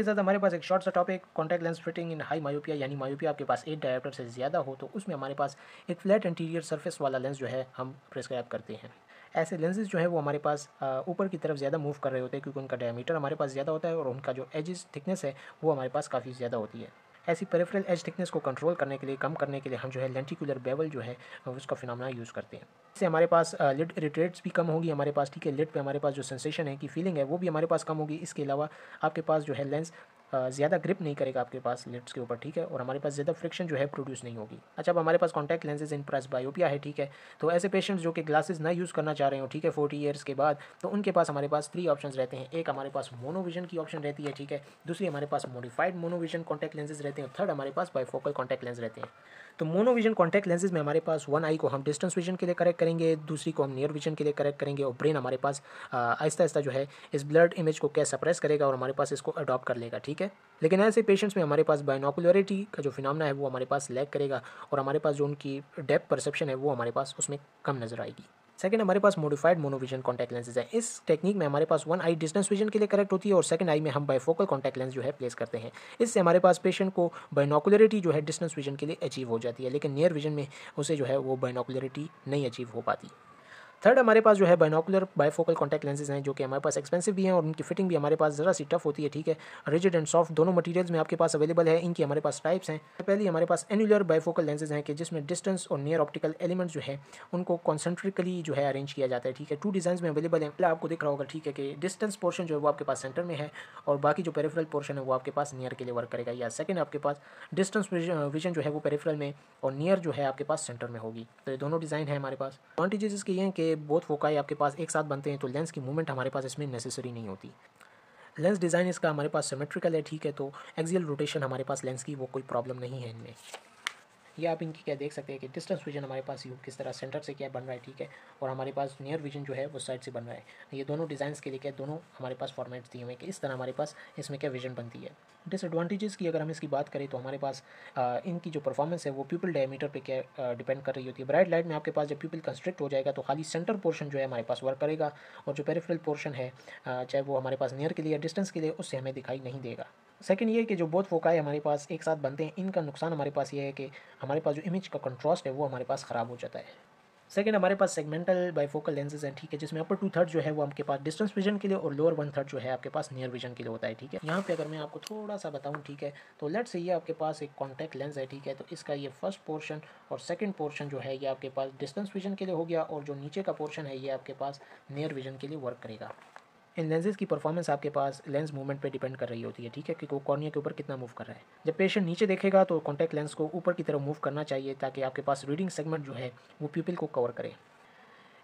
इसके साथ हमारे पास एक शॉर्ट सा topic contact lens fitting in high myopia यानी मायोपिया आपके पास एट डायरेक्टर से ज़्यादा हो तो उसमें हमारे पास एक फ्लैट इंटीरियर सर्फेस वाला लेंस जो है हम प्रेस्क्राइब करते हैं ऐसे लेंसेज जो है वो हमारे पास ऊपर की तरफ ज़्यादा मूव कर रहे होते हैं क्योंकि उनका डायमीटर हमारे पास ज़्यादा होता है और उनका जो एजिस थिकनेस है वो हमारे पास काफ़ी ज़्यादा होती है ऐसी पेरिफेरल एज थिकनेस को कंट्रोल करने के लिए कम करने के लिए हम जो है लेंटिकुलर बेवल जो है उसका फिनमना यूज़ करते हैं इससे हमारे पास लिड रिट्रेट्स भी कम होगी हमारे पास ठीक है लिड पे हमारे पास जो सेंसेशन है कि फीलिंग है वो भी हमारे पास कम होगी इसके अलावा आपके पास जो है लेंस ज़्यादा ग्रिप नहीं करेगा आपके पास लेंस के ऊपर ठीक है और हमारे पास ज़्यादा फ्रिक्शन जो है प्रोड्यूस नहीं होगी अच्छा अब हमारे पास contact lenses in presbyopia है ठीक है तो ऐसे पेशेंट्स जो कि ग्लासेस ना यूज़ करना चाह रहे हो ठीक है फोर्टी ईयर्स के बाद तो उनके पास हमारे पास थ्री ऑप्शन रहते हैं एक हमारे पास मोनोविजन की ऑप्शन रहती है ठीक है दूसरी हमारे पास मॉडिफाइड मोनोविजन कॉन्टैक्ट लेंसेज रहते हैं थर्ड हमारे पास बायफोकल कॉन्टैक्ट लेंस रहते हैं तो मोनोविजन कॉन्टैक्ट लेंसेज में हमारे पास वन आई को हम डिस्टेंस विजन के लिए करेक्ट करेंगे दूसरी को हम नियर विजन के लिए करेक्ट करेंगे और ब्रेन हमारे पास आहिस्ता आहिस्ता जो है इस ब्लड इमेज को कैसे सप्रेस करेगा और हमारे पास इसको अडॉप्ट कर लेगा ठीक ठीक है लेकिन ऐसे पेशेंट्स में हमारे पास बाइनोकुलरिटी का जो फिनमना है वो हमारे पास लैक करेगा और हमारे पास जो उनकी डेप परसेप्शन है वो हमारे पास उसमें कम नज़र आएगी सेकंड हमारे पास मॉडिफाइड मोनोविजन कॉन्टैक्ट लेंसेज है इस टेक्निक में हमारे पास वन आई डिस्टेंस विजन के लिए करेक्ट होती है और सेकंड आई में हम बाइफोकल कॉन्टैक्ट लेंस जो है प्लेस करते हैं इससे हमारे पास पेशेंट को बाइनोकुलरिटी जो है डिस्टेंस विजन के लिए अचीव हो जाती है लेकिन नियर विजन में उसे जो है वो बाइनोकुलरिटी नहीं अचीव हो पाती थर्ड हमारे पास जो है बाइनोकुलर बायफोकल कॉन्टैक्ट लेंसेज हैं जो कि हमारे पास एक्सपेंसिव भी हैं और उनकी फिटिंग भी हमारे पास ज़रा सी टफ होती है ठीक है रिजिड एंड सॉफ्ट दोनों मटीरियल्स में आपके पास अवेलेबल है इनकी हमारे पास टाइप्स हैं पहली हमारे पास एनुलर बायफोकल लेंसेज हैं कि जिसमें डिस्टेंस और नियर ऑप्टिकल एलिमेंट जो है उनको कॉन्सेंट्रिकली जो है अरेंज किया जाता है ठीक है टू डिज़ाइन में अवेलेबल है पहले आपको दिख रहा होगा ठीक है कि डिस्टेंस पोर्शन जो है वो आपके पास सेंटर में है और बाकी जो पेरीफ्रल पोर्शन है वो आपके पास नियर के लिए वर्क करेगा या सेकंड आपके पास डिस्टेंस विजन जो है वो पेरीफ्रल में और नियर जो है आपके पास सेंटर में होगी तो ये दोनों डिज़ाइन है हमारे पास एडवांटेजेस के ये हैं कि बहुत फोकाई आपके पास एक साथ बनते हैं तो लेंस की मूवमेंट हमारे पास इसमें नेसेसरी नहीं होती लेंस डिज़ाइन इसका हमारे पास सिमेट्रिकल है ठीक है तो एक्जियल रोटेशन हमारे पास लेंस की वो कोई प्रॉब्लम नहीं है इनमें ये आप इनकी क्या देख सकते हैं कि डिस्टेंस विजन हमारे पास यू किस तरह सेंटर से क्या बन रहा है ठीक है और हमारे पास नियर विजन जो है वो साइड से बन रहा है ये दोनों डिज़ाइंस के लिए क्या दोनों हमारे पास फॉर्मेट्स दिए हुए हैं कि इस तरह हमारे पास इसमें क्या विजन बनती है डिसएडवांटेजेस की अगर हम इसकी बात करें तो हमारे पास आ, इनकी जो परफॉर्मेंस है वो पीपल डायमीटर पे क्या डिपेंड कर रही होती है ब्राइट लाइट में आपके पास जब पीपल कंस्ट्रिक्ट हो जाएगा तो खाली सेंटर पोर्शन जो है हमारे पास वर्क करेगा और जो पेरिफेरल पोर्शन है चाहे वो हमारे पास नियर के लिए डिस्टेंस के लिए उससे हमें दिखाई नहीं देगा सेकंड ये है कि जो बहुत फोकाए हमारे पास एक साथ बनते हैं इनका नुकसान हमारे पास ये है कि हमारे पास जो इमेज का कंट्रास्ट है वो हमारे पास ख़राब हो जाता है सेकंड हमारे पास सेगमेंटल बाईफोकल लेंसेज हैं ठीक है जिसमें अपर टू थर्ड जो है वो आपके पास डिस्टेंस विजन के लिए और लोअर वन थर्ड जो है आपके पास नियर विजन के लिए होता है ठीक है यहाँ पे अगर मैं आपको थोड़ा सा बताऊँ ठीक है तो लेट से ये आपके पास एक कॉन्टैक्ट लेंस है ठीक है तो इसका ये फर्स्ट पोर्शन और सेकेंड पोर्शन जो है ये आपके पास डिस्टेंस विजन के लिए हो गया और जो नीचे का पोर्शन है ये आपके पास नियर विजन के लिए वर्क करेगा इन लेंसेज की परफॉर्मेंस आपके पास लेंस मूवमेंट पे डिपेंड कर रही होती है ठीक है कि वो कॉर्निया के ऊपर कितना मूव कर रहा है जब पेशेंट नीचे देखेगा तो कॉन्टैक्ट लेंस को ऊपर की तरफ मूव करना चाहिए ताकि आपके पास रीडिंग सेगमेंट जो है वो पीपल को कवर करे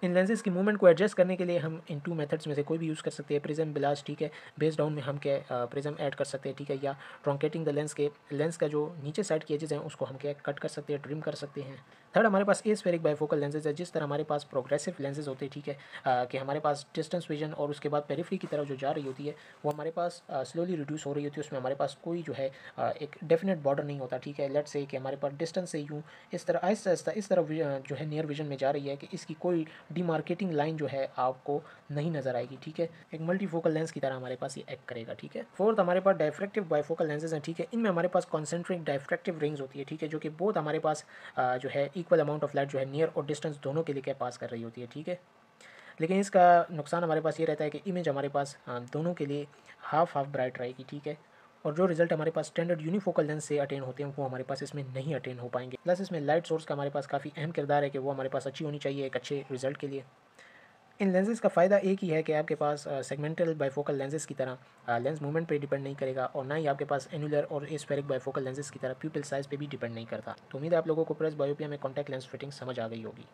इन लेंसेज की मूवमेंट को एडजस्ट करने के लिए हम इन टू मेथड्स में से कोई भी यूज़ कर सकते हैं प्रिज्म ब्लास्ट ठीक है बेस डाउन में हम क्या प्रिज्म ऐड कर सकते हैं ठीक है या ट्रॉकेटिंग द लेंस के लेंस का जो नीचे साइड के एजेज हैं उसको हम क्या कट कर सकते हैं ट्रिम कर सकते हैं थर्ड हमारे पास ए स्फेरिक बाइफोकल लेंसेज है जिस तरह हमारे पास प्रोग्रेसिव लेंसेज होते हैं ठीक है आ, कि हमारे पास डिस्टेंस विजन और उसके बाद पेरीफ्री की तरफ जो जा रही होती है वो हमारे पास स्लोली रिड्यूस हो रही होती है उसमें हमारे पास कोई जो है आ, एक डेफिनेट बॉर्डर नहीं होता ठीक है लेट से कि हमारे पास डिस्टेंस से यूँ इस तरह आहिस्ता आहिस्ता इस तरह जो है नियर विजन में जा रही है कि इसकी कोई डिमार्केटिंग लाइन जो है आपको नहीं नज़र आएगी ठीक है एक मल्टीफोकल लेंस की तरह हमारे पास ये एक्ट करेगा ठीक है फोर्थ हमारे पास डायफ्रेक्टिव बायफोकल लेंसेज हैं ठीक है इनमें हमारे पास कॉन्सेंट्रेट डायफ्रेक्टिव रिंग्स होती है ठीक है जो कि बहुत हमारे पास जो है इक्वल अमाउंट ऑफ लाइट जो है नियर और डिस्टेंस दोनों के लिए क्या पास कर रही होती है ठीक है लेकिन इसका नुकसान हमारे पास ये रहता है कि इमेज हमारे पास दोनों के लिए हाफ हाफ ब्राइट रहेगी ठीक है और जो रिजल्ट हमारे पास स्टैंडर्ड यूनिफोकल लेंस से अटेन होते हैं वो हमारे पास इसमें नहीं अटेन हो पाएंगे प्लस इसमें लाइट सोर्स का हमारे पास काफ़ी अहम किरदार है कि वो हमारे पास अच्छी होनी चाहिए एक अच्छे रिजल्ट के लिए इन लेंसेज का फ़ायदा एक ही है कि आपके पास सेगमेंटल बाईफोकल लेंसेज की तरह लेंस मूवमेंट पे डिपेंड नहीं करेगा और ना ही आपके पास एनुलर और एस्पेरिक बाईफोकल लेंसेज की तरह प्यूपल साइज़ पे भी डिपेंड नहीं करता तो उम्मीद है आप लोगों को प्रेस बायोपिया में कॉन्टैक्ट लेंस फिटिंग समझ आ गई होगी